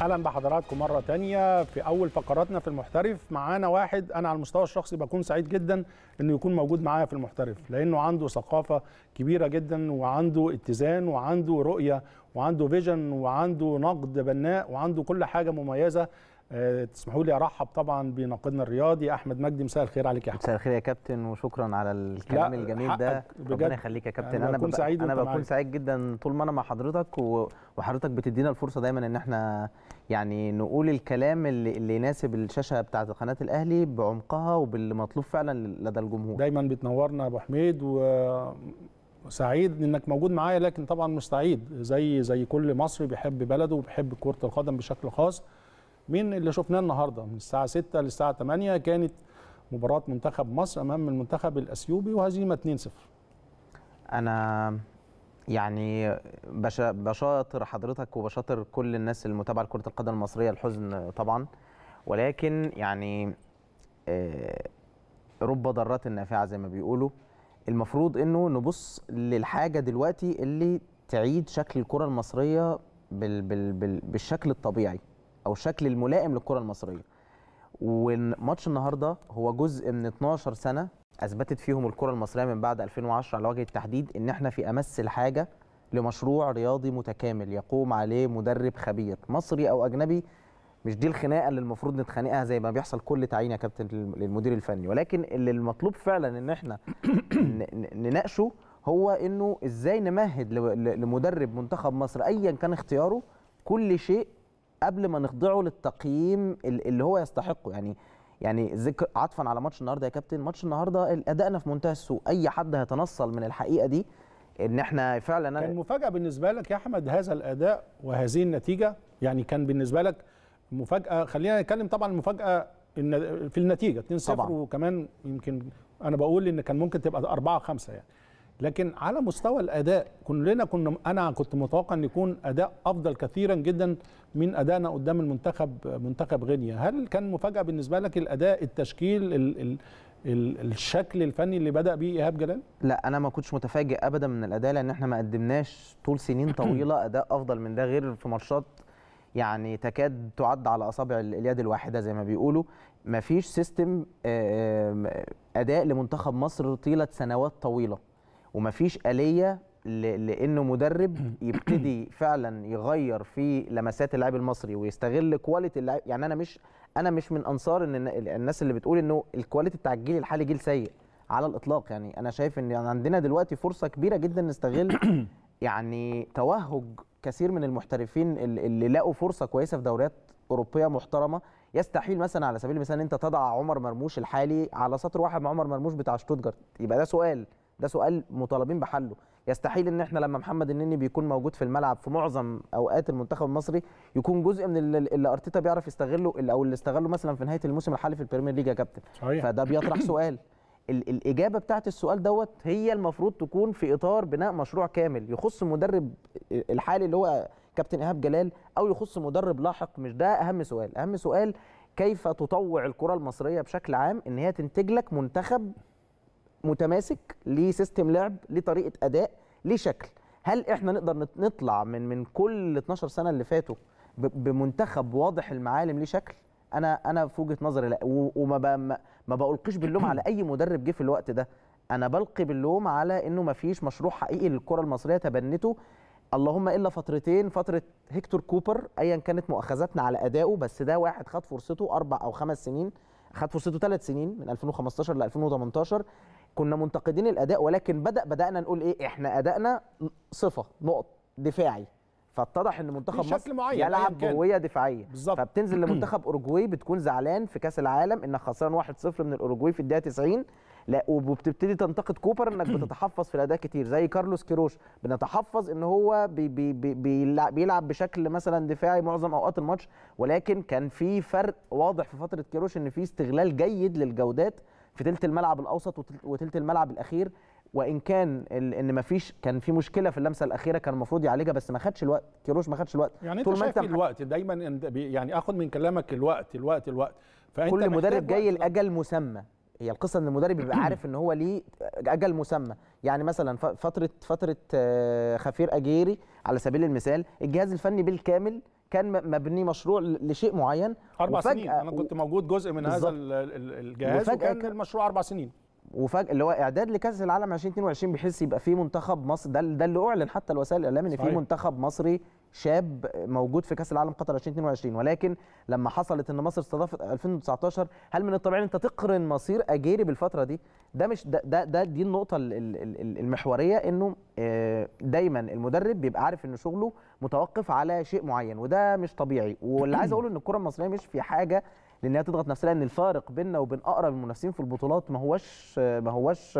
اهلا بحضراتكم مره تانية في اول فقراتنا في المحترف معانا واحد انا على المستوى الشخصي بكون سعيد جدا انه يكون موجود معايا في المحترف لانه عنده ثقافه كبيره جدا وعنده اتزان وعنده رؤيه وعنده فيجن وعنده نقد بناء وعنده كل حاجه مميزه آه، تسمحوا لي ارحب طبعا بناقدنا الرياضي احمد مجدي مساء الخير عليك يا احمد مساء الخير يا كابتن وشكرا على الكلام الجميل ده ربنا يخليك يا كابتن انا بكون سعيد انا بكون سعيد جدا طول ما انا مع حضرتك وحضرتك بتدينا الفرصه دايما ان احنا يعني نقول الكلام اللي, اللي يناسب الشاشه بتاعه قناه الاهلي بعمقها وباللي مطلوب فعلا لدى الجمهور دايما بتنورنا يا ابو حميد و سعيد انك موجود معايا لكن طبعا مش سعيد زي زي كل مصري بيحب بلده وبيحب كره القدم بشكل خاص من اللي شفناه النهارده من الساعه 6 للساعه 8 كانت مباراه منتخب مصر امام المنتخب الاثيوبي وهزيمه 2-0 انا يعني بشاطر حضرتك وبشاطر كل الناس المتابعه لكره القدم المصريه الحزن طبعا ولكن يعني آه، رب ضرات نافعه زي ما بيقولوا المفروض انه نبص للحاجه دلوقتي اللي تعيد شكل الكره المصريه بال بال بال بالشكل الطبيعي او الشكل الملائم للكره المصريه وماتش النهارده هو جزء من 12 سنه اثبتت فيهم الكره المصريه من بعد 2010 على وجه التحديد ان احنا في امس الحاجه لمشروع رياضي متكامل يقوم عليه مدرب خبير مصري او اجنبي مش دي الخناقه اللي المفروض نتخانقها زي ما بيحصل كل تعيين يا كابتن للمدير الفني ولكن اللي المطلوب فعلا ان احنا نناقشه هو انه ازاي نمهد لمدرب منتخب مصر ايا كان اختياره كل شيء قبل ما نخضعه للتقييم اللي هو يستحقه يعني يعني ذكر عطفا على ماتش النهارده يا كابتن ماتش النهارده ادائنا في منتهى السوء اي حد هيتنصل من الحقيقه دي ان احنا فعلا كان مفاجاه بالنسبه لك يا احمد هذا الاداء وهذه النتيجه يعني كان بالنسبه لك مفاجاه خلينا نتكلم طبعا المفاجاه في النتيجه 2-0 وكمان يمكن انا بقول ان كان ممكن تبقى 4 5 يعني لكن على مستوى الاداء كلنا كنا انا كنت متوقع ان يكون اداء افضل كثيرا جدا من ادائنا قدام المنتخب منتخب غينيا هل كان مفاجاه بالنسبه لك الاداء التشكيل الـ الـ الشكل الفني اللي بدا بيه ايهاب جلال؟ لا انا ما كنتش متفاجئ ابدا من الاداء لان احنا ما قدمناش طول سنين طويله اداء افضل من ده غير في ماتشات يعني تكاد تعد على اصابع اليد الواحده زي ما بيقولوا ما فيش سيستم آه، آه، اداء لمنتخب مصر طيله سنوات طويله ومفيش آلية لانه مدرب يبتدي فعلا يغير في لمسات اللاعب المصري ويستغل كواليتي اللاعب يعني انا مش انا مش من انصار ان الناس اللي بتقول انه الكواليتي بتاع الجيل الحالي جيل سيء على الاطلاق يعني انا شايف ان يعني عندنا دلوقتي فرصه كبيره جدا نستغل يعني توهج كثير من المحترفين اللي لقوا فرصه كويسه في دوريات اوروبيه محترمه يستحيل مثلا على سبيل المثال انت تضع عمر مرموش الحالي على سطر واحد مع عمر مرموش بتاع شتوتجارت يبقى ده سؤال ده سؤال مطالبين بحله يستحيل ان احنا لما محمد النني بيكون موجود في الملعب في معظم اوقات المنتخب المصري يكون جزء من اللي ارتيتا بيعرف يستغله او اللي استغله مثلا في نهايه الموسم الحالي في البريمير ليج يا كابتن فده بيطرح سؤال الاجابه بتاعت السؤال دوت هي المفروض تكون في اطار بناء مشروع كامل يخص المدرب آه، الحالي اللي هو كابتن ايهاب جلال او يخص مدرب لاحق مش ده اهم سؤال اهم سؤال كيف تطوع الكره المصريه بشكل عام ان هي تنتج لك منتخب متماسك ليه سيستم لعب ليه طريقه اداء ليه شكل هل احنا نقدر نطلع من من كل 12 سنه اللي فاتوا بمنتخب واضح المعالم ليه شكل انا انا في وجهه نظري لا وما ما بلقيش باللوم على اي مدرب جه في الوقت ده انا بلقي باللوم على انه ما فيش مشروع حقيقي للكره المصريه تبنته اللهم الا فترتين فتره هيكتور كوبر ايا كانت مؤاخذتنا على ادائه بس ده واحد خد فرصته اربع او خمس سنين خد فرصته ثلاث سنين من 2015 ل 2018 كنا منتقدين الاداء ولكن بدا بدانا نقول ايه احنا ادائنا صفه نقط دفاعي فاتضح ان منتخب مصر معين يلعب بهويه دفاعيه بالزبط. فبتنزل لمنتخب اوروجواي بتكون زعلان في كاس العالم انك خسران 1-0 من الاوروجواي في الدقيقه 90 لا وبتبتدي تنتقد كوبر انك بتتحفظ في الاداء كتير زي كارلوس كيروش بنتحفظ ان هو بي بي بي بيلعب بشكل مثلا دفاعي معظم اوقات الماتش ولكن كان في فرق واضح في فتره كيروش ان في استغلال جيد للجودات في ثلث الملعب الاوسط وثلث الملعب الاخير وان كان ان ما فيش كان في مشكله في اللمسه الاخيره كان المفروض يعالجها بس ما خدش الوقت كيروش ما خدش الوقت يعني طول ما انت الوقت دايما يعني اخد من كلامك الوقت الوقت الوقت فانت كل مدرب جاي لاجل مسمى هي القصه ان المدرب بيبقى عارف ان هو ليه اجل مسمى يعني مثلا فتره فتره آه، خفير اجيري على سبيل المثال الجهاز الفني بالكامل كان مبني مشروع لشيء معين اربع سنين انا كنت موجود جزء من هذا الجهاز وكان المشروع اربع سنين وفجاه اللي هو اعداد لكاس العالم 2022 بحيث يبقى في منتخب مصر ده ده اللي اعلن حتى الوسائل الاعلام ان في منتخب مصري شاب موجود في كاس العالم قطر 2022 ولكن لما حصلت ان مصر استضافت 2019 هل من الطبيعي ان انت تقرن مصير اجيري بالفتره دي ده مش ده ده, ده دي النقطه المحوريه انه آه، دايما المدرب بيبقى عارف ان شغله متوقف على شيء معين وده مش طبيعي واللي عايز اقوله ان الكره المصريه مش في حاجه لان هي تضغط نفسها لان الفارق بيننا وبين اقرب المنافسين في البطولات ما هوش ما هوش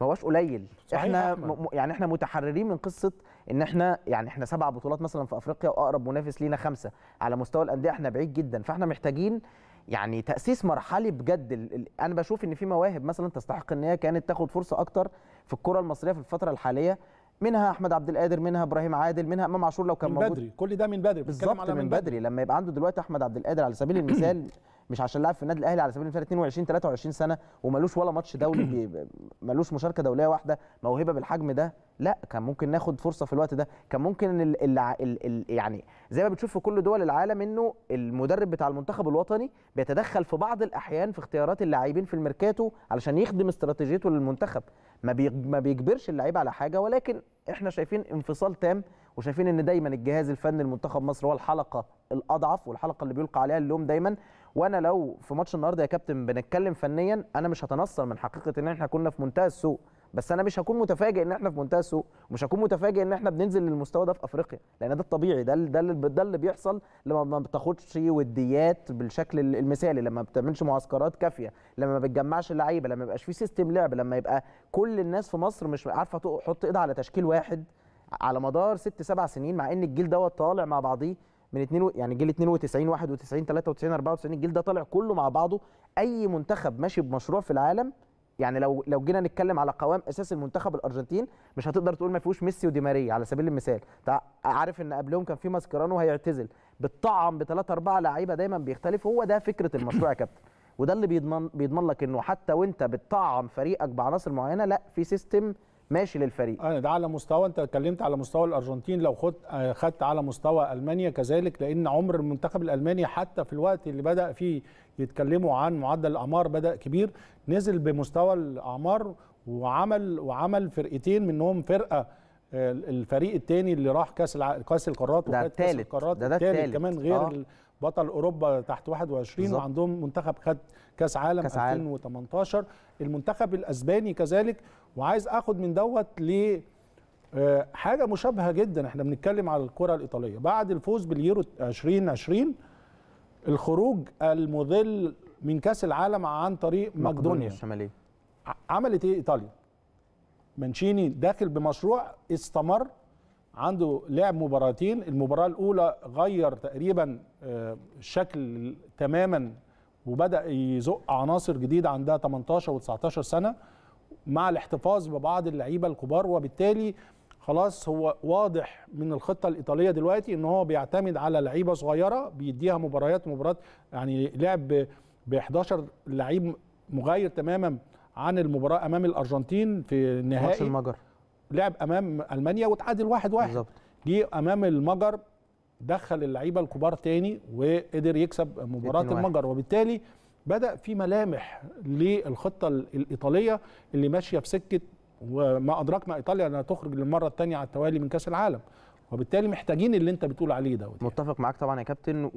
ما هوش قليل احنا م... يعني احنا متحررين من قصه ان احنا يعني احنا سبع بطولات مثلا في افريقيا واقرب منافس لينا خمسه على مستوى الانديه احنا بعيد جدا فاحنا محتاجين يعني تاسيس مرحلي بجد ال... انا بشوف ان في مواهب مثلا تستحق ان هي كانت تاخد فرصه اكتر في الكره المصريه في الفتره الحاليه منها احمد عبد القادر منها ابراهيم عادل منها امام عاشور لو كان من موجود بدري كل ده من بدري بالظبط من بدري. بدري لما يبقى عنده دلوقتي احمد عبد القادر على سبيل المثال مش عشان لعب في النادي الاهلي على سبيل المثال 22 23 سنه ومالوش ولا ماتش دولي مالوش مشاركه دوليه واحده موهبه بالحجم ده لا كان ممكن ناخد فرصه في الوقت ده كان ممكن ال ال ال ال يعني زي ما بتشوف في كل دول العالم انه المدرب بتاع المنتخب الوطني بيتدخل في بعض الاحيان في اختيارات اللاعبين في الميركاتو علشان يخدم استراتيجيته للمنتخب ما ما بيجبرش اللعيب على حاجه ولكن احنا شايفين انفصال تام وشايفين ان دايما الجهاز الفني لمنتخب مصر هو الحلقه الاضعف والحلقه اللي بيلقى عليها اللوم دايما وانا لو في ماتش النهارده يا كابتن بنتكلم فنيا انا مش هتنصر من حقيقه ان احنا كنا في منتهى السوء بس انا مش هكون متفاجئ ان احنا في منتهى السوء ومش هكون متفاجئ ان احنا بننزل للمستوى ده في افريقيا لان ده الطبيعي ده ده ده اللي بيحصل لما ما بتاخدش وديات بالشكل المثالي لما ما بتعملش معسكرات كافيه لما ما بتجمعش لعيبه لما ما يبقاش في سيستم لعب لما يبقى كل الناس في مصر مش عارفه تحط ايدها على تشكيل واحد على مدار ست سبع سنين مع ان الجيل دوت طالع مع بعضيه من و... يعني جيل 92 91 93 94 الجيل ده طالع كله مع بعضه اي منتخب ماشي بمشروع في العالم يعني لو لو جينا نتكلم على قوام اساس المنتخب الارجنتين مش هتقدر تقول ما فيهوش ميسي ودي ماريا على سبيل المثال عارف ان قبلهم كان في ماسكرانو هيعتزل بالطعم بثلاثه اربعه لعيبه دايما بيختلف هو ده فكره المشروع يا كابتن وده اللي بيضمن بيضمن لك انه حتى وانت بتطعم فريقك بعناصر معينه لا في سيستم ماشي للفريق انا ده على مستوى انت اتكلمت على مستوى الارجنتين لو خد آه، خدت على مستوى المانيا كذلك لان عمر المنتخب الالماني حتى في الوقت اللي بدا فيه يتكلموا عن معدل الاعمار بدا كبير نزل بمستوى الاعمار وعمل وعمل فرقتين منهم فرقه آه، الفريق الثاني اللي راح كاس الع... كاس القارات ده الثالث القارات ده ده الثالث كمان غير آه. بطل اوروبا تحت 21 بالزبط. وعندهم منتخب خد كاس عالم كاس 2018 عالم. المنتخب الاسباني كذلك وعايز اخد من دوت ل آه، حاجه مشابهه جدا احنا بنتكلم على الكره الايطاليه بعد الفوز باليورو 2020 الخروج المذل من كاس العالم عن طريق مقدونيا الشماليه عملت ايه ايطاليا مانشيني داخل بمشروع استمر عنده لعب مباراتين المباراه الاولى غير تقريبا الشكل آه، تماما وبدا يزق عناصر جديده عندها 18 و19 سنه مع الاحتفاظ ببعض اللعيبه الكبار وبالتالي خلاص هو واضح من الخطه الايطاليه دلوقتي ان هو بيعتمد على لعيبه صغيره بيديها مباريات مباراه يعني لعب ب 11 لعيب مغاير تماما عن المباراه امام الارجنتين في النهائي ماتش المجر لعب امام المانيا وتعادل 1-1 واحد واحد. بالظبط جه امام المجر دخل اللعيبه الكبار تاني وقدر يكسب مباراه المجر وبالتالي بدا في ملامح للخطه الايطاليه اللي ماشيه في سكه وما ادراك ما ايطاليا انها تخرج للمره الثانيه على التوالي من كاس العالم وبالتالي محتاجين اللي انت بتقول عليه دوت يعني. متفق معاك طبعا يا كابتن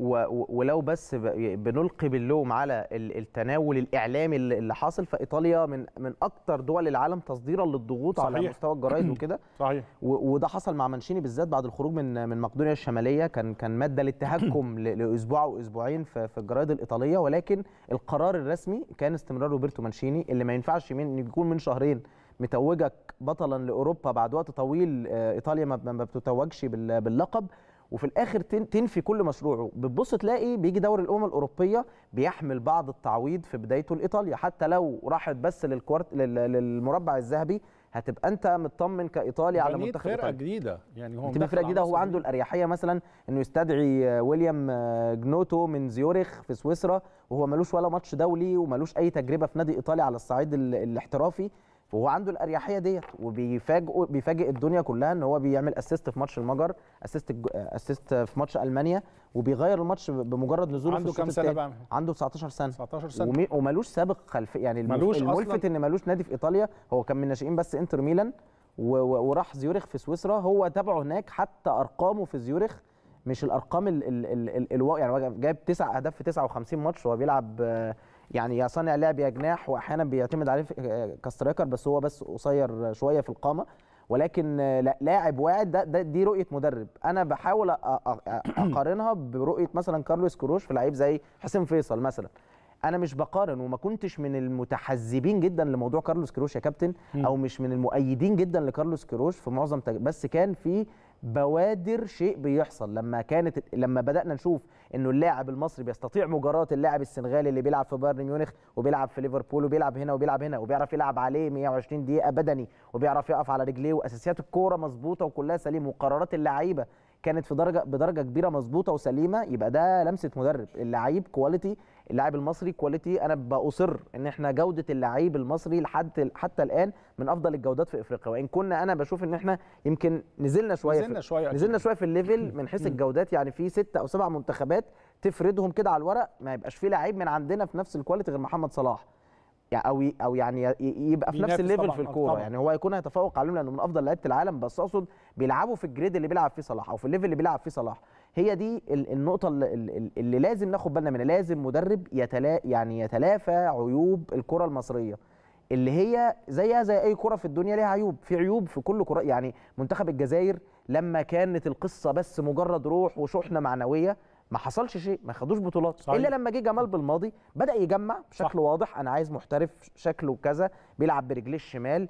ولو بس بنلقي باللوم على التناول الاعلامي اللي حاصل فايطاليا من من اكثر دول العالم تصديرا للضغوط صحيح. على مستوى الجرايد وكده صحيح وده حصل مع مانشيني بالذات بعد الخروج من من مقدونيا الشماليه كان كان ماده للتهكم لاسبوع او اسبوعين في, في الجرايد الايطاليه ولكن القرار الرسمي كان استمرار روبرتو مانشيني اللي ما ينفعش من يكون من شهرين متوجك بطلا لاوروبا بعد وقت طويل آه، ايطاليا ما بتتوجش باللقب وفي الاخر تنفي كل مشروعه بتبص تلاقي بيجي دوري الامم الاوروبيه بيحمل بعض التعويض في بدايته لايطاليا حتى لو راحت بس للكوارت للمربع الذهبي هتبقى انت مطمن كايطاليا على منتخب فرقه جديده يعني هو فرقه جديده هو عنده الاريحيه مثلا انه يستدعي ويليام آه، جنوتو من زيورخ في سويسرا وهو ملوش ولا ماتش دولي وملوش اي تجربه في نادي ايطاليا على الصعيد الاحترافي فهو عنده الاريحيه ديت وبيفاجئ بيفاجئ الدنيا كلها ان هو بيعمل اسيست في ماتش المجر اسيست اسيست في ماتش المانيا وبيغير الماتش بمجرد نزوله عنده في كام سنه بقى عنده 19 سنه 19 سنه ومي... ومالوش سابق خلف يعني ملوش الملفت أصلاً. ان مالوش نادي في ايطاليا هو كان من ناشئين بس انتر ميلان و... و... وراح زيورخ في سويسرا هو تابعه هناك حتى ارقامه في زيورخ مش الارقام ال... ال... ال... ال... يعني جايب تسع اهداف في 59 ماتش وهو بيلعب يعني يا صانع لعب يا جناح واحيانا بيعتمد عليه آه، كاسترايكر بس هو بس قصير شويه في القامه ولكن لا لاعب واعد ده, ده دي رؤيه مدرب انا بحاول اقارنها برؤيه مثلا كارلوس كروش في لعيب زي حسين فيصل مثلا انا مش بقارن وما كنتش من المتحزبين جدا لموضوع كارلوس كروش يا كابتن او مش من المؤيدين جدا لكارلوس كروش في معظم تج... بس كان في بوادر شيء بيحصل لما كانت لما بدانا نشوف انه اللاعب المصري بيستطيع مجاراه اللاعب السنغالي اللي بيلعب في بايرن ميونخ وبيلعب في ليفربول وبيلعب هنا وبيلعب هنا وبيعرف يلعب عليه 120 دقيقه بدني وبيعرف يقف على رجليه واساسيات الكوره مظبوطه وكلها سليمه وقرارات اللعيبه كانت في درجه بدرجه كبيره مظبوطه وسليمه يبقى ده لمسه مدرب اللعيب كواليتي اللاعب المصري كواليتي انا باصر ان احنا جوده اللعيب المصري لحد حتى الان من افضل الجودات في افريقيا وان كنا انا بشوف ان احنا يمكن نزلنا شويه نزلنا شويه نزلنا شويه في الليفل من حيث الجودات يعني في ست او سبع منتخبات تفردهم كده على الورق ما يبقاش في لعيب من عندنا في نفس الكواليتي غير محمد صلاح يعني او او يعني يبقى في نفس الليفل في الكوره يعني هو يكون هيتفوق عليهم لانه من افضل لعيبه العالم بس اقصد بيلعبوا في الجريد اللي بيلعب فيه صلاح او في الليفل اللي بيلعب فيه صلاح هي دي النقطه اللي, اللي لازم ناخد بالنا منها لازم مدرب يتلا يعني يتلافى عيوب الكره المصريه اللي هي زيها زي اي كره في الدنيا ليها عيوب في عيوب في كل كره يعني منتخب الجزائر لما كانت القصه بس مجرد روح وشحنه معنويه ما حصلش شيء ما خدوش بطولات صحيح. الا لما جه جمال بالماضي بدا يجمع بشكل صح. واضح انا عايز محترف شكله كذا بيلعب برجليه الشمال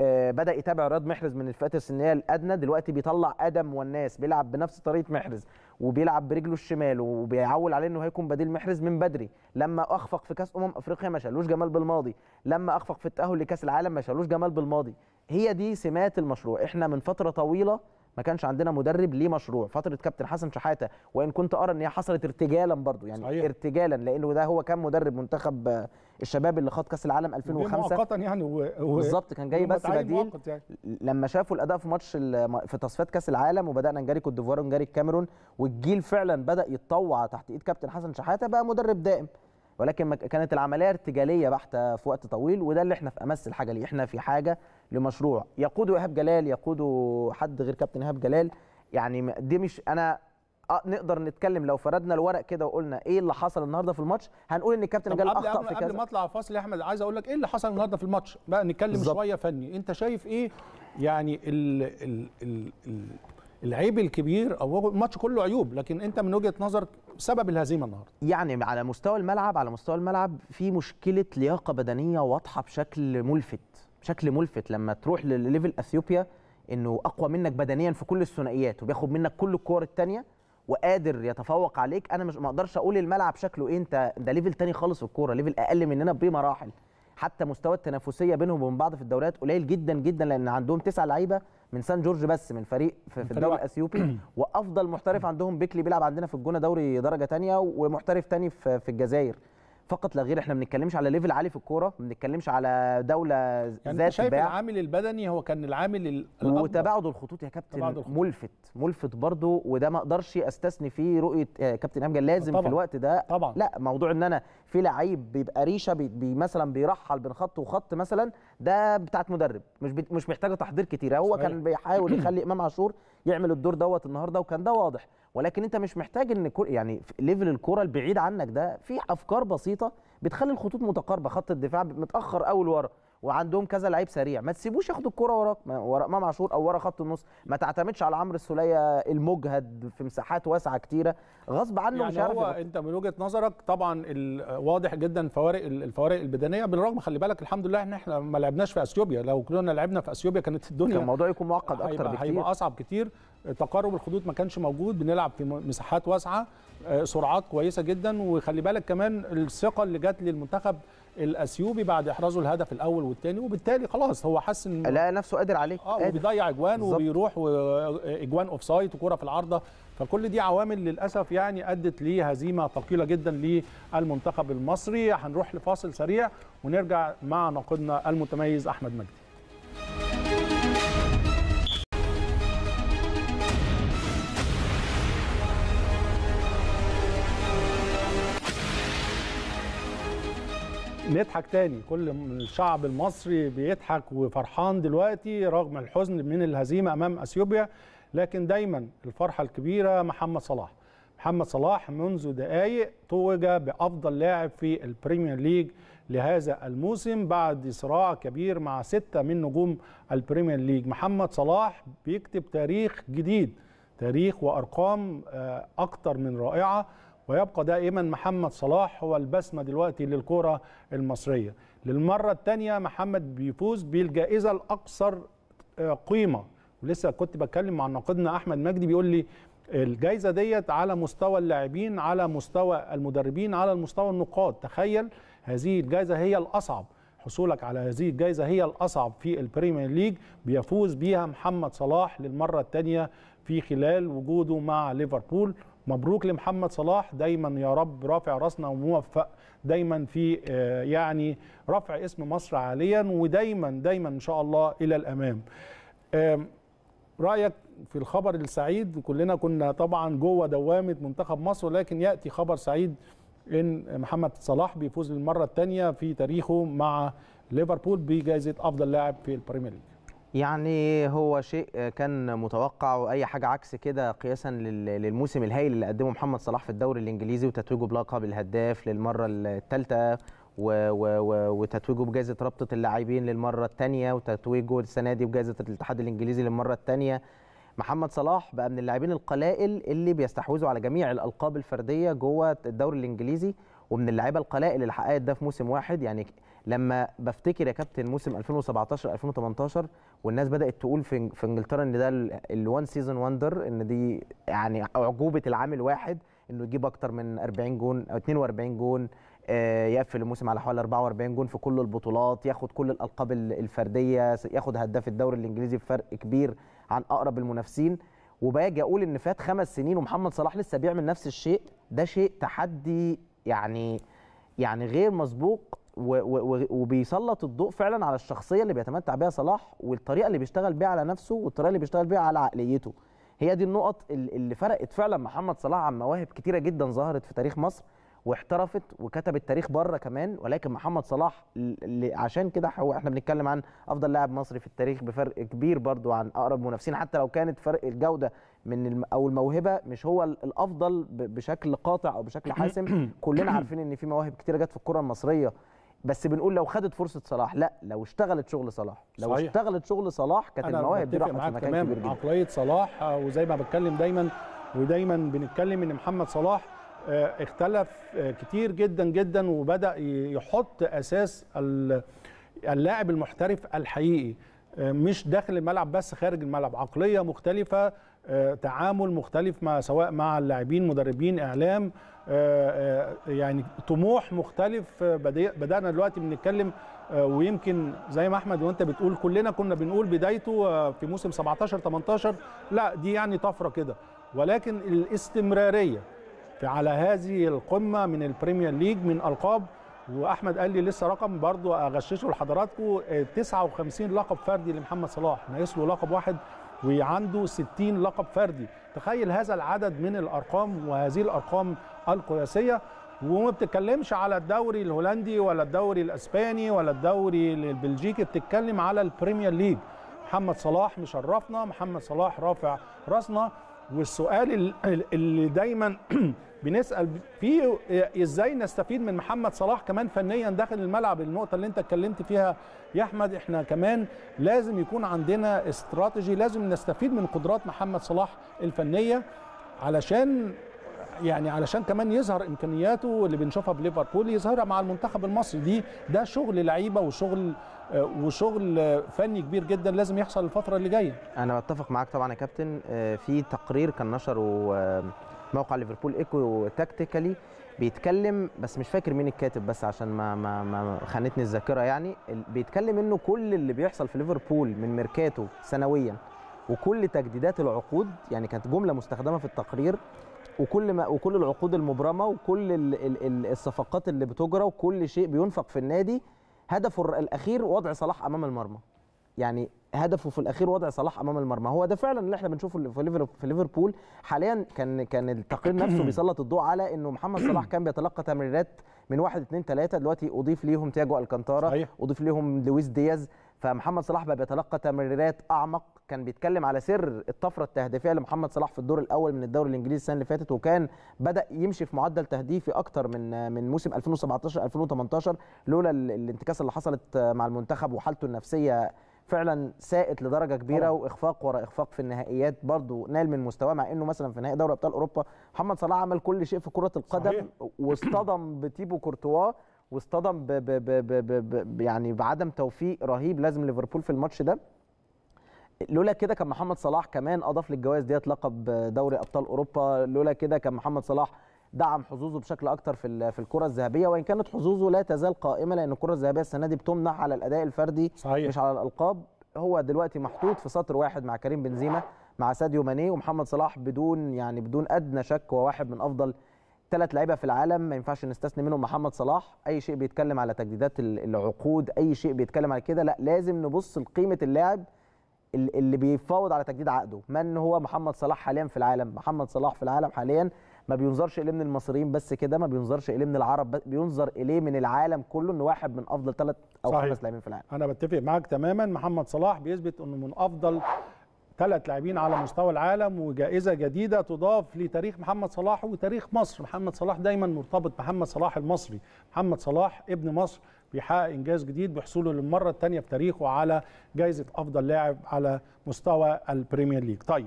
آه، بدا يتابع رياض محرز من الفئات السنيه الادنى دلوقتي بيطلع ادم والناس بيلعب بنفس طريقه محرز وبيلعب برجله الشمال وبيعول عليه انه هيكون بديل محرز من بدري لما اخفق في كاس امم افريقيا ما شالوش جمال بالماضي لما اخفق في التاهل لكاس العالم ما شالوش جمال بالماضي هي دي سمات المشروع احنا من فتره طويله ما كانش عندنا مدرب ليه مشروع فتره كابتن حسن شحاته وان كنت ارى ان هي حصلت ارتجالا برضو يعني صحيح. ارتجالا لانه ده هو كان مدرب منتخب الشباب اللي خد كاس العالم 2005 مؤقتا يعني و... بالظبط كان جاي بس بديل يعني. لما شافوا الاداء في ماتش في تصفيات كاس العالم وبدانا نجاري كوت ديفوار ونجاري الكاميرون والجيل فعلا بدا يتطوع تحت ايد كابتن حسن شحاته بقى مدرب دائم ولكن كانت العمليه ارتجاليه بحته في وقت طويل وده اللي احنا في امس الحاجه ليه احنا في حاجه لمشروع يقوده ايهاب جلال يقوده حد غير كابتن ايهاب جلال يعني دي مش انا نقدر نتكلم لو فردنا الورق كده وقلنا ايه اللي حصل النهارده في الماتش هنقول ان الكابتن جلال اخطا في كذا قبل ما اطلع فاصل يا احمد عايز اقول لك ايه اللي حصل النهارده في الماتش بقى نتكلم بالزبط. شويه فني انت شايف ايه يعني ال ال ال ال العيب الكبير او الماتش كله عيوب لكن انت من وجهه نظرك سبب الهزيمه النهارده يعني على مستوى الملعب على مستوى الملعب في مشكله لياقه بدنيه واضحه بشكل ملفت بشكل ملفت لما تروح لليفل اثيوبيا انه اقوى منك بدنيا في كل الثنائيات وبياخد منك كل الكور الثانيه وقادر يتفوق عليك انا مش ما اقدرش اقول الملعب شكله ايه انت ده ليفل تاني خالص في الكوره ليفل اقل مننا بمراحل حتى مستوى التنافسيه بينهم وبين بعض في الدوريات قليل جدا جدا لان عندهم تسع لعيبه من سان جورج بس من فريق في, في الدوري الاثيوبي وافضل محترف عندهم بيكلي بيلعب عندنا في الجونه دوري درجه ثانيه ومحترف ثاني في الجزائر فقط لا غير احنا ما بنتكلمش على ليفل عالي في الكوره ما بنتكلمش على دوله يعني ذات شايف باع. العامل البدني هو كان العامل الاكبر وتباعد الخطوط يا كابتن ملفت ملفت برضو وده ما اقدرش استثني فيه رؤيه آه، كابتن امجد لازم طبعًا. في الوقت ده طبعا لا موضوع ان انا في لعيب بيبقى ريشه بي, بي مثلا بيرحل بين خط وخط مثلا ده بتاعت مدرب مش بي مش محتاجه تحضير كتير هو صحيح. كان بيحاول يخلي امام عاشور يعمل الدور دوت النهارده وكان ده واضح ولكن انت مش محتاج ان كل يعني ليفل الكره البعيد عنك ده في افكار بسيطه بتخلي الخطوط متقاربه خط الدفاع متاخر اول ورا وعندهم كذا لعيب سريع ما تسيبوش ياخد الكرة وراك ورا امام عاشور او ورا خط النص ما تعتمدش على عمرو السوليه المجهد في مساحات واسعه كتيره غصب عنه يعني مش عارف هو يبقى. انت من وجهه نظرك طبعا واضح جدا فوارق الفوارق البدنيه بالرغم خلي بالك الحمد لله ان احنا ما لعبناش في اثيوبيا لو كنا لعبنا في اثيوبيا كانت الدنيا كان الموضوع يكون معقد اكتر هيبقى بكتير هيبقى اصعب كتير تقارب الخطوط ما كانش موجود بنلعب في مساحات واسعه آه، سرعات كويسه جدا وخلي بالك كمان الثقه اللي جت للمنتخب الاثيوبي بعد احرازه الهدف الاول والثاني وبالتالي خلاص هو حس ان لقى نفسه قادر عليه اه قادر. وبيضيع اجوان بالزبط. وبيروح اجوان اوف سايد وكوره في العارضه فكل دي عوامل للاسف يعني ادت لهزيمه ثقيله جدا للمنتخب المصري هنروح لفاصل سريع ونرجع مع ناقدنا المتميز احمد مجدي نضحك تاني كل الشعب المصري بيضحك وفرحان دلوقتي رغم الحزن من الهزيمة أمام أثيوبيا لكن دايما الفرحة الكبيرة محمد صلاح محمد صلاح منذ دقائق توج بأفضل لاعب في البريمير ليج لهذا الموسم بعد صراع كبير مع ستة من نجوم البريمير ليج محمد صلاح بيكتب تاريخ جديد تاريخ وأرقام آه، أكتر من رائعة ويبقى دائما محمد صلاح هو البسمه دلوقتي للكره المصريه للمره الثانيه محمد بيفوز بالجائزه الاكثر آه، قيمه ولسه كنت بتكلم مع ناقدنا احمد مجدي بيقول لي الجائزه ديت على مستوى اللاعبين على مستوى المدربين على مستوى النقاد تخيل هذه الجائزه هي الاصعب حصولك على هذه الجائزه هي الاصعب في البريمير ليج بيفوز بيها محمد صلاح للمره الثانيه في خلال وجوده مع ليفربول مبروك لمحمد صلاح دايما يا رب رافع راسنا وموفق دايما في آه، يعني رفع اسم مصر عاليا ودايما دايما ان شاء الله الى الامام رايك في الخبر السعيد كلنا كنا طبعا جوه دوامه منتخب مصر ولكن ياتي خبر سعيد ان محمد صلاح بيفوز للمره الثانيه في تاريخه مع ليفربول بجائزه افضل لاعب في البريمير ليج يعني هو شيء كان متوقع واي حاجه عكس كده قياسا للموسم الهائل اللي قدمه محمد صلاح في الدوري الانجليزي وتتويجه بلقب الهداف للمره الثالثه وتتويجه بجائزه رابطه اللاعبين للمره الثانيه وتتويجه السنه دي بجائزه الاتحاد الانجليزي للمره الثانيه محمد صلاح بقى من اللاعبين القلائل اللي بيستحوذوا على جميع الالقاب الفرديه جوه الدوري الانجليزي ومن اللعيبه القلائل اللي حققت ده في موسم واحد يعني لما بفتكر يا كابتن موسم 2017 2018 والناس بدات تقول في في انجلترا ان ده الوان سيزون وندر ان دي يعني اعجوبه العام الواحد انه يجيب اكتر من 40 جون او 42 جون آه، يقفل الموسم على حوالي 44 جون في كل البطولات ياخد كل الالقاب الفرديه ياخد هداف الدوري الانجليزي بفرق كبير عن اقرب المنافسين وباجي اقول ان فات خمس سنين ومحمد صلاح لسه بيعمل نفس الشيء ده شيء تحدي يعني يعني غير مسبوق وبيسلط الضوء فعلا على الشخصيه اللي بيتمتع بها صلاح والطريقه اللي بيشتغل بيها على نفسه والطريقه اللي بيشتغل بيها على عقليته هي دي النقط اللي فرقت فعلا محمد صلاح عن مواهب كتيره جدا ظهرت في تاريخ مصر واحترفت وكتبت تاريخ بره كمان ولكن محمد صلاح عشان كده هو احنا بنتكلم عن افضل لاعب مصري في التاريخ بفرق كبير برضو عن اقرب منافسين حتى لو كانت فرق الجوده من او الموهبه مش هو الافضل بشكل قاطع او بشكل حاسم كلنا عارفين ان في مواهب كتيره جت في الكره المصريه بس بنقول لو خدت فرصه صلاح لا لو اشتغلت شغل صلاح لو صحيح. اشتغلت شغل صلاح كانت المواهب دي راحت في مكان كبير جدا عقليه صلاح وزي ما بتكلم دايما ودايما بنتكلم ان محمد صلاح آه، اختلف آه، كتير جدا جدا وبدا يحط اساس اللاعب المحترف الحقيقي آه، مش داخل الملعب بس خارج الملعب عقليه مختلفه آه، تعامل مختلف مع سواء مع اللاعبين مدربين اعلام آه، آه، يعني طموح مختلف بدانا دلوقتي بنتكلم ويمكن زي ما احمد وانت بتقول كلنا كنا بنقول بدايته في موسم 17 18 لا دي يعني طفره كده ولكن الاستمراريه في على هذه القمه من البريمير ليج من القاب واحمد قال لي لسه رقم برضه اغششه لحضراتكم 59 لقب فردي لمحمد صلاح ناقص له لقب واحد وعنده 60 لقب فردي تخيل هذا العدد من الارقام وهذه الارقام القياسيه وما بتتكلمش على الدوري الهولندي ولا الدوري الاسباني ولا الدوري البلجيكي بتتكلم على البريمير ليج محمد صلاح مشرفنا محمد صلاح رافع راسنا والسؤال اللي دايما بنسال فيه ازاي نستفيد من محمد صلاح كمان فنيا داخل الملعب النقطه اللي انت اتكلمت فيها يا احمد احنا كمان لازم يكون عندنا استراتيجي لازم نستفيد من قدرات محمد صلاح الفنيه علشان يعني علشان كمان يظهر امكانياته اللي بنشوفها بليفربول يظهرها مع المنتخب المصري دي ده شغل لعيبه وشغل آه، وشغل فني كبير جدا لازم يحصل الفتره اللي جايه انا بتفق معاك طبعا يا كابتن آه، في تقرير كان نشره آه، موقع ليفربول ايكو تكتيكالي بيتكلم بس مش فاكر مين الكاتب بس عشان ما ما ما خانتني الذاكره يعني بيتكلم انه كل اللي بيحصل في ليفربول من ميركاتو سنويا وكل تجديدات العقود يعني كانت جمله مستخدمه في التقرير وكل ما وكل العقود المبرمه وكل الصفقات اللي بتجرى وكل شيء بينفق في النادي هدفه الاخير وضع صلاح امام المرمى يعني هدفه في الاخير وضع صلاح امام المرمى هو ده فعلا اللي احنا بنشوفه في ليفربول حاليا كان كان التقرير نفسه بيسلط الضوء على انه محمد صلاح كان بيتلقى تمريرات من 1 2 3 دلوقتي اضيف ليهم تياجو الكانتارا صحيح. اضيف ليهم لويس دياز فمحمد صلاح بقى بيتلقى تمريرات اعمق كان بيتكلم على سر الطفره التهديفيه لمحمد صلاح في الدور الاول من الدوري الانجليزي السنه اللي فاتت وكان بدا يمشي في معدل تهديفي اكتر من من موسم 2017 2018 لولا الانتكاسه اللي حصلت مع المنتخب وحالته النفسيه فعلا سائت لدرجه كبيره أوه. واخفاق وراء اخفاق في النهائيات برضو نال من مستواه مع انه مثلا في نهائي دوري ابطال اوروبا محمد صلاح عمل كل شيء في كره القدم صحيح. واصطدم بتيبو كورتوا واصطدم ب ب ب ب ب يعني بعدم توفيق رهيب لازم ليفربول في الماتش ده لولا كده كان محمد صلاح كمان اضاف للجوائز ديت لقب دوري ابطال اوروبا لولا كده كان محمد صلاح دعم حظوظه بشكل اكتر في في الكره الذهبيه وان كانت حظوظه لا تزال قائمه لان الكره الذهبيه السنه دي بتمنح على الاداء الفردي صحيح. مش على الالقاب هو دلوقتي محطوط في سطر واحد مع كريم بنزيما مع ساديو ماني ومحمد صلاح بدون يعني بدون ادنى شك هو واحد من افضل ثلاث لعيبه في العالم ما ينفعش نستثني منهم محمد صلاح اي شيء بيتكلم على تجديدات العقود اي شيء بيتكلم على كده لا لازم نبص لقيمه اللاعب اللي بيفاوض على تجديد عقده من هو محمد صلاح حاليا في العالم محمد صلاح في العالم حاليا ما بينظرش اليه من المصريين بس كده ما بينظرش اليه من العرب بس بينظر اليه من العالم كله انه واحد من افضل ثلاث او صحيح. خمس لاعبين في العالم انا بتفق معاك تماما محمد صلاح بيثبت انه من افضل ثلاث لاعبين على مستوى العالم وجائزه جديده تضاف لتاريخ محمد صلاح وتاريخ مصر محمد صلاح دايما مرتبط محمد صلاح المصري محمد صلاح ابن مصر بيحقق انجاز جديد بحصوله للمره الثانيه في تاريخه على جائزه افضل لاعب على مستوى البريمير ليج طيب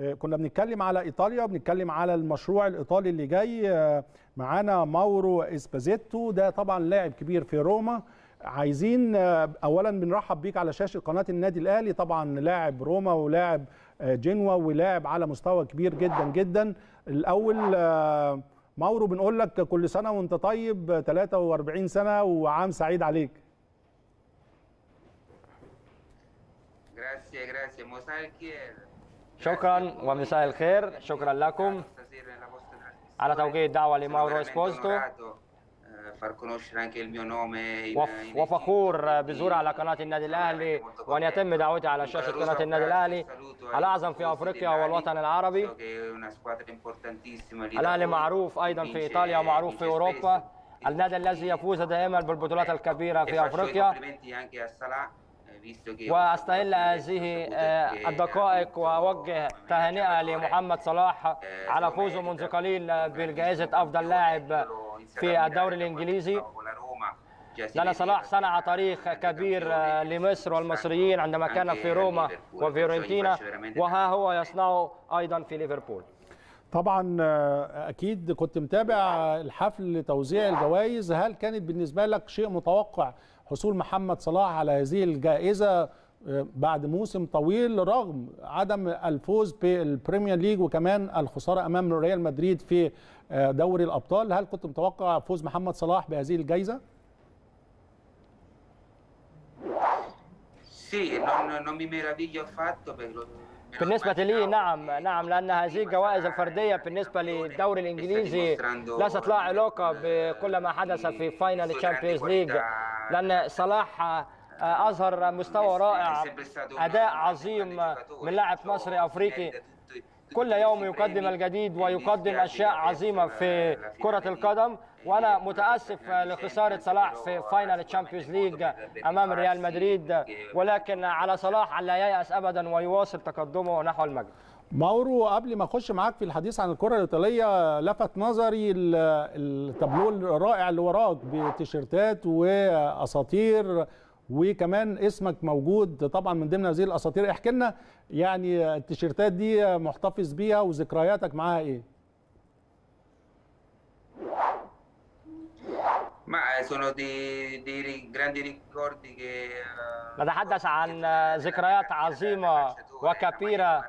آه، كنا بنتكلم على ايطاليا وبنتكلم على المشروع الايطالي اللي جاي آه، معانا ماورو اسبازيتو ده طبعا لاعب كبير في روما عايزين آه، اولا بنرحب بيك على شاشه قناه النادي الاهلي طبعا لاعب روما ولاعب جنوا ولاعب على مستوى كبير جدا جدا الاول ماورو بنقول لك كل سنه وانت طيب 43 سنه وعام سعيد عليك شكرا ومساء الخير شكرا لكم على توجيه الدعوه لماورو اسبوزتو far conoscere anche il mio nome وفخور بظهوري على قناة النادي الأهلي وأن يتم دعوتي على شاشة قناة النادي الأهلي الأعظم في أفريقيا والوطن العربي الأهلي معروف أيضا في إيطاليا ومعروف في أوروبا النادي الذي يفوز دائما بالبطولات الكبيرة في أفريقيا واستهل هذه الدقائق واوجه تهنئه لمحمد صلاح على فوزه منذ قليل بجائزه افضل لاعب في الدوري الانجليزي لأن صلاح صنع تاريخ كبير لمصر والمصريين عندما كان في روما وفيورنتينا وها هو يصنعه أيضا في ليفربول طبعا آه، أكيد كنت متابع الحفل لتوزيع الجوائز هل كانت بالنسبة لك شيء متوقع حصول محمد صلاح على هذه الجائزة بعد موسم طويل رغم عدم الفوز بالبريمير ليج وكمان الخساره امام ريال مدريد في آه، دوري الابطال هل كنت متوقع فوز محمد صلاح بهذه الجائزه بالنسبة لي نعم نعم لأن هذه الجوائز الفردية بالنسبة للدوري الإنجليزي ليست لها علاقة بكل ما حدث في فاينل تشامبيونز ليج لأن صلاح آه، اظهر مستوى رائع اداء عظيم من لاعب مصري افريقي كل يوم يقدم الجديد ويقدم اشياء عظيمه في كره القدم وانا متاسف لخساره صلاح في فاينل تشامبيونز ليج امام ريال مدريد ولكن على صلاح ان لا ييأس ابدا ويواصل تقدمه نحو المجد ماورو قبل ما اخش معاك في الحديث عن الكره الايطاليه لفت نظري التابلو الرائع اللي وراك بتيشيرتات واساطير وكمان اسمك موجود طبعا من ضمن هذه الاساطير احكي لنا يعني التيشيرتات دي محتفظ بيها وذكرياتك معاها ايه؟ ما sono dei, dei grandi ricordi che نتحدث عن ذكريات عظيمة وكبيرة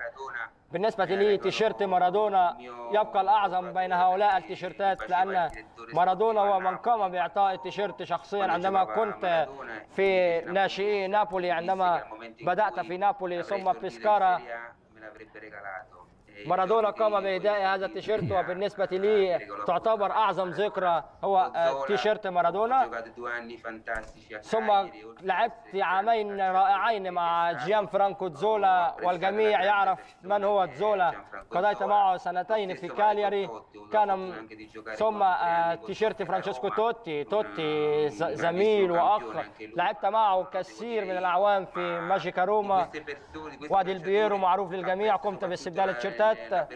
بالنسبة لي تيشيرت مارادونا يبقى الأعظم بين هؤلاء التيشيرتات لأن مارادونا هو من قام بإعطاء التيشيرت شخصيا عندما كنت في ناشئي نابولي عندما بدأت في نابولي ثم بيسكارا مارادونا قام بإهداء هذا التيشيرت وبالنسبة لي تعتبر أعظم ذكرى هو تيشيرت مارادونا ثم لعبت عامين رائعين مع جيان فرانكو تزولا والجميع يعرف من هو تزولا قضيت معه سنتين في كالياري كان ثم آه، تيشيرت فرانشيسكو توتي توتي زميل وأخ لعبت معه كثير من الأعوام في ماجيكا روما وادي البيرو معروف للجميع قمت باستبدال التيشيرتات تيشيرتات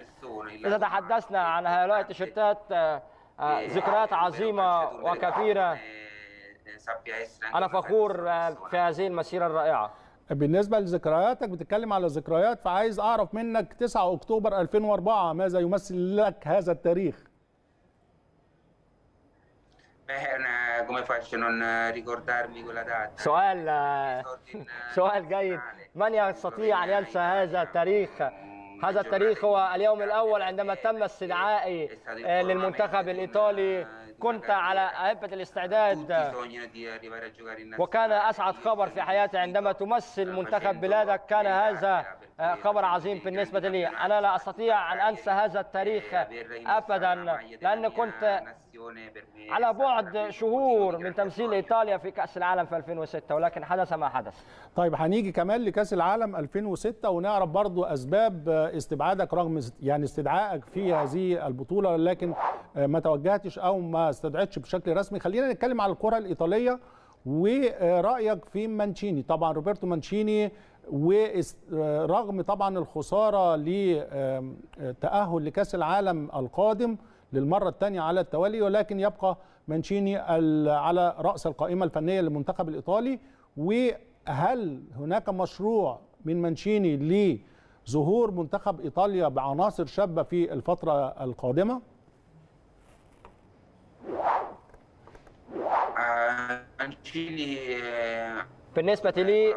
إذا تحدثنا عن هؤلاء التيشيرتات آه، إيه، آه، ذكريات آه، عظيمة وكثيره أنا فخور في هذه المسيرة الرائعة بالنسبة لذكرياتك بتتكلم على ذكريات فعايز أعرف منك 9 أكتوبر 2004 ماذا يمثل لك هذا التاريخ؟ سؤال سؤال جيد من يستطيع أن ينسى هذا التاريخ هذا التاريخ هو اليوم الأول عندما تم استدعائي آه، للمنتخب الإيطالي كنت على أهبة الاستعداد وكان أسعد خبر في حياتي عندما تمثل منتخب بلادك كان هذا آه، خبر عظيم بالنسبة لي أنا لا أستطيع أن أنسى هذا التاريخ أبدا لأن كنت على بعد شهور من تمثيل ايطاليا في كاس العالم في 2006 ولكن حدث ما حدث طيب هنيجي كمان لكاس العالم 2006 ونعرف برضو اسباب استبعادك رغم يعني استدعائك في هذه البطوله لكن ما توجهتش او ما استدعتش بشكل رسمي خلينا نتكلم على الكره الايطاليه ورايك في مانشيني طبعا روبرتو مانشيني ورغم طبعا الخساره لتاهل لكاس العالم القادم للمرة الثانية على التوالي ولكن يبقى مانشيني على رأس القائمة الفنية للمنتخب الإيطالي وهل هناك مشروع من مانشيني لظهور منتخب إيطاليا بعناصر شابة في الفترة القادمة؟ آه، مانشيني آه، بالنسبة لي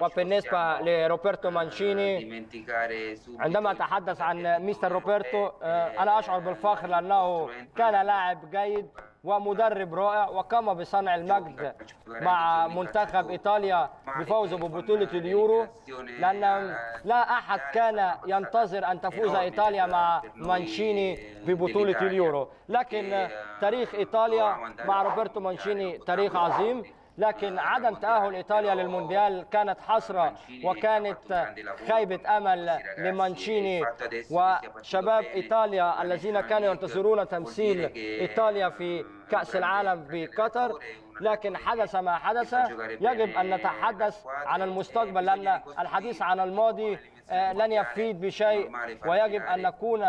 وبالنسبة لروبرتو مانشيني eh, عندما أتحدث عن مستر روبرتو eh، أنا eh, أشعر بالفخر لأنه كان لاعب جيد ومدرب رائع وقام بصنع المجد مع منتخب إيطاليا بفوزه ببطولة اليورو لأن لا أحد كان ينتظر أن تفوز إيطاليا مع مانشيني ببطولة اليورو لكن تاريخ إيطاليا مع روبرتو مانشيني تاريخ عظيم لكن عدم تأهل إيطاليا للمونديال كانت حسرة وكانت خيبة أمل لمانشيني وشباب إيطاليا الذين كانوا ينتظرون تمثيل إيطاليا في كأس العالم بقطر لكن حدث ما حدث يجب أن نتحدث عن المستقبل لأن الحديث عن الماضي آه، لن يفيد بشيء ويجب أن نكون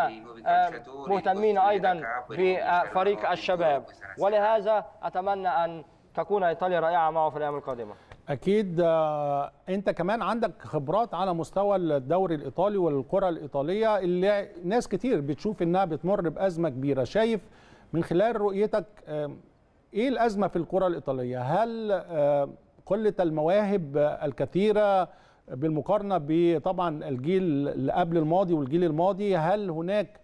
آه، مهتمين أيضا بفريق آه، الشباب ولهذا أتمنى أن تكون ايطاليا رائعه معه في الايام القادمه اكيد آه، انت كمان عندك خبرات على مستوى الدوري الايطالي والكره الايطاليه اللي ناس كتير بتشوف انها بتمر بازمه كبيره شايف من خلال رؤيتك آه، ايه الازمه في الكره الايطاليه هل آه، قله المواهب الكثيره بالمقارنه بطبعا الجيل اللي قبل الماضي والجيل الماضي هل هناك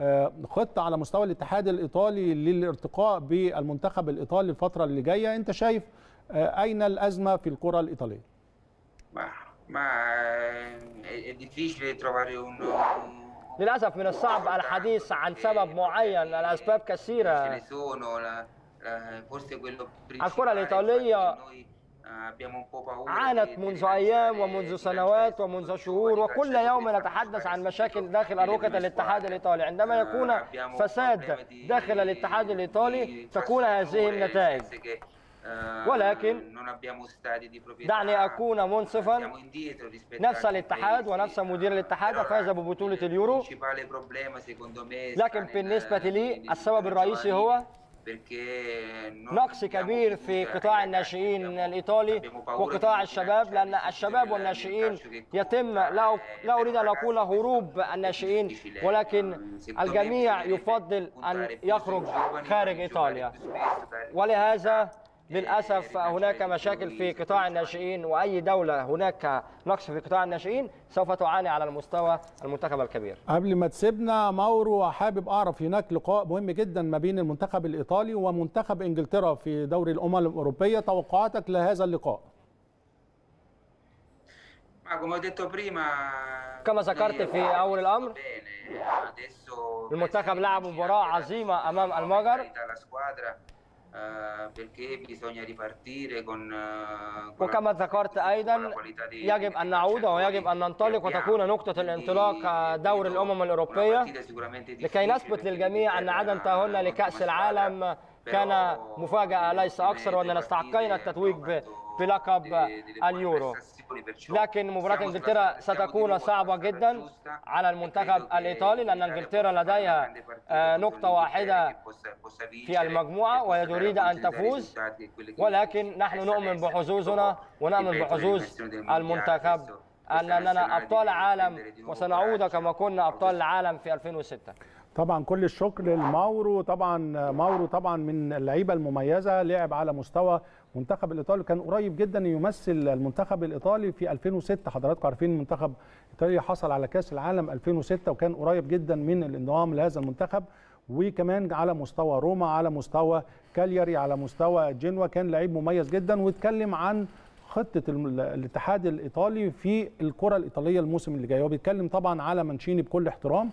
آه، خطه على مستوى الاتحاد الايطالي للارتقاء بالمنتخب الايطالي الفتره اللي جايه انت شايف آه، اين الازمه في الكره الايطاليه ما ما إيه، للاسف من الصعب الحديث عن سبب إيه، معين الاسباب إيه، كثيره الكره الايطاليه عانت منذ أيام ومنذ سنوات ومنذ شهور وكل يوم نتحدث عن مشاكل داخل أروقة الاتحاد الإيطالي عندما يكون فساد داخل الاتحاد الإيطالي تكون هذه النتائج آه، ولكن دعني أكون منصفا نفس الاتحاد ونفس مدير الاتحاد فاز ببطولة اليورو لكن بالنسبة لي السبب الرئيسي هو نقص كبير في قطاع الناشئين الإيطالي وقطاع الشباب لأن الشباب والناشئين يتم لا أريد أن أقول هروب الناشئين ولكن الجميع يفضل أن يخرج خارج إيطاليا ولهذا للاسف هناك مشاكل في قطاع الناشئين واي دوله هناك نقص في قطاع الناشئين سوف تعاني على المستوى المنتخب الكبير. قبل ما تسيبنا مورو حابب اعرف هناك لقاء مهم جدا ما بين المنتخب الايطالي ومنتخب انجلترا في دوري الامم الاوروبيه توقعاتك لهذا اللقاء؟ كما ذكرت في اول الامر المنتخب لعب مباراه عظيمه امام المجر Eh, perché bisogna ripartire con, وكما ذكرت ايضا يجب ان نعود ويجب ان ننطلق وتكون نقطه الانطلاق دور الامم الاوروبيه لكي نثبت للجميع ان عدم تاهلنا لكاس العالم كان مفاجاه ليس اكثر واننا استحقينا التتويج بلقب اليورو لكن مباراة انجلترا ستكون صعبة جدا على المنتخب الإيطالي لأن انجلترا لديها آه، نقطة واحدة في المجموعة e وهي تريد أن تفوز ولكن نحن نؤمن بحظوظنا ونؤمن بحظوظ المنتخب أننا أبطال عالم وسنعود كما كنا أبطال العالم في 2006 طبعا كل الشكر لماورو طبعا ماورو طبعا من اللعيبه المميزه لعب على مستوى المنتخب الايطالي كان قريب جدا يمثل المنتخب الايطالي في 2006 حضراتكم عارفين منتخب ايطاليا حصل على كاس العالم 2006 وكان قريب جدا من الانضمام لهذا المنتخب وكمان على مستوى روما على مستوى كالياري على مستوى جنوا كان لعيب مميز جدا واتكلم عن خطه الاتحاد الايطالي في الكره الايطاليه الموسم اللي جاي هو بيتكلم طبعا على مانشيني بكل احترام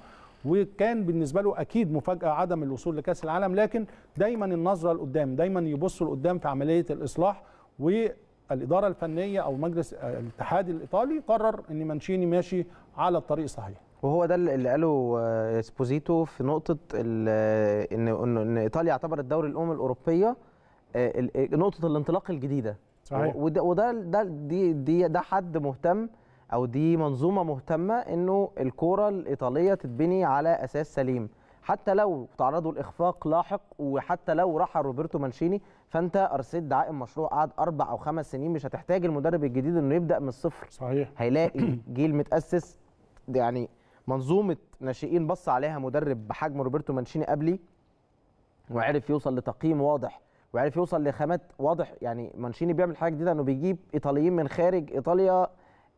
وكان بالنسبه له اكيد مفاجاه عدم الوصول لكاس العالم لكن دايما النظره لقدام دايما يبص لقدام في عمليه الاصلاح والاداره الفنيه او مجلس آه، الاتحاد الايطالي قرر ان مانشيني ماشي على الطريق الصحيح وهو ده اللي قاله آه، اسبوزيتو في نقطه آه، ان ان ايطاليا اعتبرت دوري الامم الاوروبيه نقطه الانطلاق الجديده صحيح وده ده دي, دي ده حد مهتم او دي منظومه مهتمه انه الكوره الايطاليه تتبني على اساس سليم حتى لو تعرضوا لاخفاق لاحق وحتى لو رحل روبرتو مانشيني فانت ارسيت دعائم مشروع قعد اربع او خمس سنين مش هتحتاج المدرب الجديد انه يبدا من الصفر صحيح هيلاقي جيل متاسس يعني منظومه ناشئين بص عليها مدرب بحجم روبرتو مانشيني قبلي وعرف يوصل لتقييم واضح وعرف يوصل لخامات واضح يعني مانشيني بيعمل حاجه جديده انه بيجيب ايطاليين من خارج ايطاليا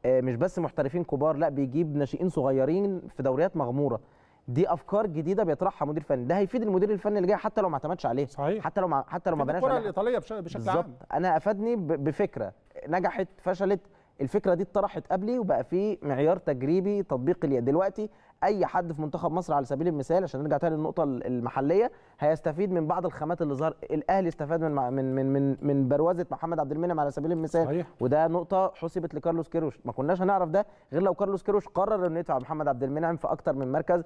آه، مش بس محترفين كبار لا بيجيب ناشئين صغيرين في دوريات مغموره دي افكار جديده بيطرحها مدير فني ده هيفيد المدير الفني اللي جاي حتى لو ما اعتمدش عليه صحيح. حتى لو ما حتى لو ما بناش الكره الايطاليه بشكل بالزبط. عام انا افادني بفكره نجحت فشلت الفكره دي اتطرحت قبلي وبقى في معيار تجريبي تطبيقي ليها دلوقتي اي حد في منتخب مصر على سبيل المثال عشان نرجع تاني للنقطه المحليه هيستفيد من بعض الخامات اللي ظهر الاهلي استفاد من من من من, من بروازه محمد عبد المنعم على سبيل المثال صحيح. وده نقطه حسبت لكارلوس كيروش ما كناش هنعرف ده غير لو كارلوس كيروش قرر انه يدفع محمد عبد المنعم في اكتر من مركز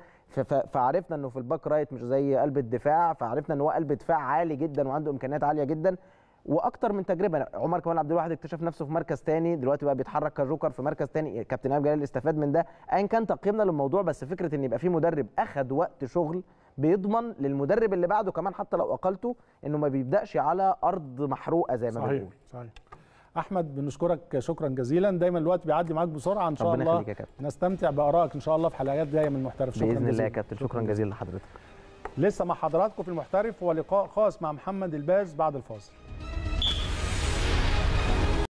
فعرفنا انه في الباك رايت مش زي قلب الدفاع فعرفنا ان هو قلب دفاع عالي جدا وعنده امكانيات عاليه جدا واكتر من تجربه عمر كمال عبد الواحد اكتشف نفسه في مركز تاني دلوقتي بقى بيتحرك كجوكر في مركز تاني كابتن ايهاب جلال استفاد من ده ايا كان تقييمنا للموضوع بس فكره ان يبقى في مدرب اخذ وقت شغل بيضمن للمدرب اللي بعده كمان حتى لو اقلته انه ما بيبداش على ارض محروقه زي ما صحيح بيقول صحيح احمد بنشكرك شكرا جزيلا دايما الوقت بيعدي معاك بسرعه ان شاء الله نستمتع بارائك ان شاء الله في حلقات جايه من المحترف شكرا باذن الله يا كابتن شكرا جزيلا لحضرتك لسه مع حضراتكم في المحترف ولقاء خاص مع محمد الباز بعد الفاصل